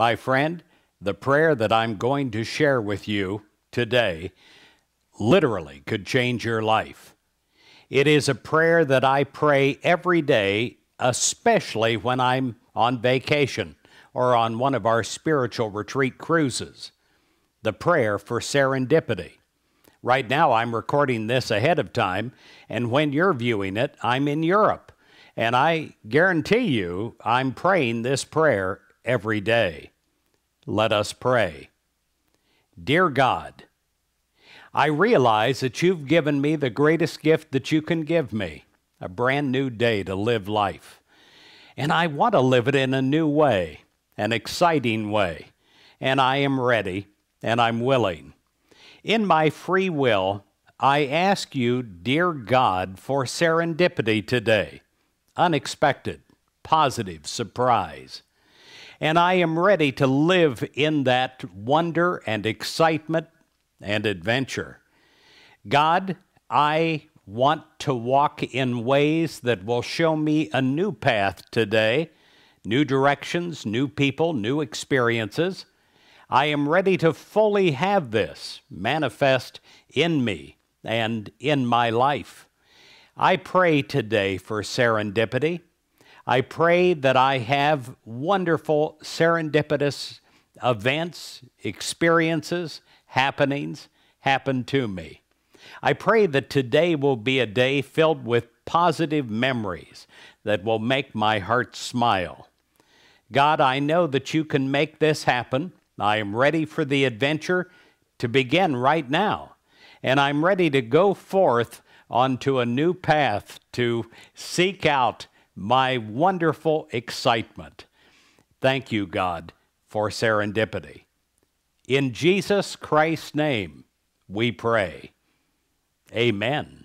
My friend, the prayer that I'm going to share with you today literally could change your life. It is a prayer that I pray every day, especially when I'm on vacation or on one of our spiritual retreat cruises. The prayer for serendipity. Right now, I'm recording this ahead of time, and when you're viewing it, I'm in Europe. And I guarantee you, I'm praying this prayer every day. Let us pray. Dear God, I realize that you've given me the greatest gift that you can give me a brand new day to live life. And I want to live it in a new way, an exciting way. And I am ready and I'm willing. In my free will, I ask you, dear God, for serendipity today unexpected, positive surprise. And I am ready to live in that wonder and excitement and adventure. God, I want to walk in ways that will show me a new path today, new directions, new people, new experiences. I am ready to fully have this manifest in me and in my life. I pray today for serendipity. I pray that I have wonderful, serendipitous events, experiences, happenings happen to me. I pray that today will be a day filled with positive memories that will make my heart smile. God, I know that you can make this happen. I am ready for the adventure to begin right now, and I'm ready to go forth onto a new path to seek out my wonderful excitement. Thank you, God, for serendipity. In Jesus Christ's name, we pray. Amen.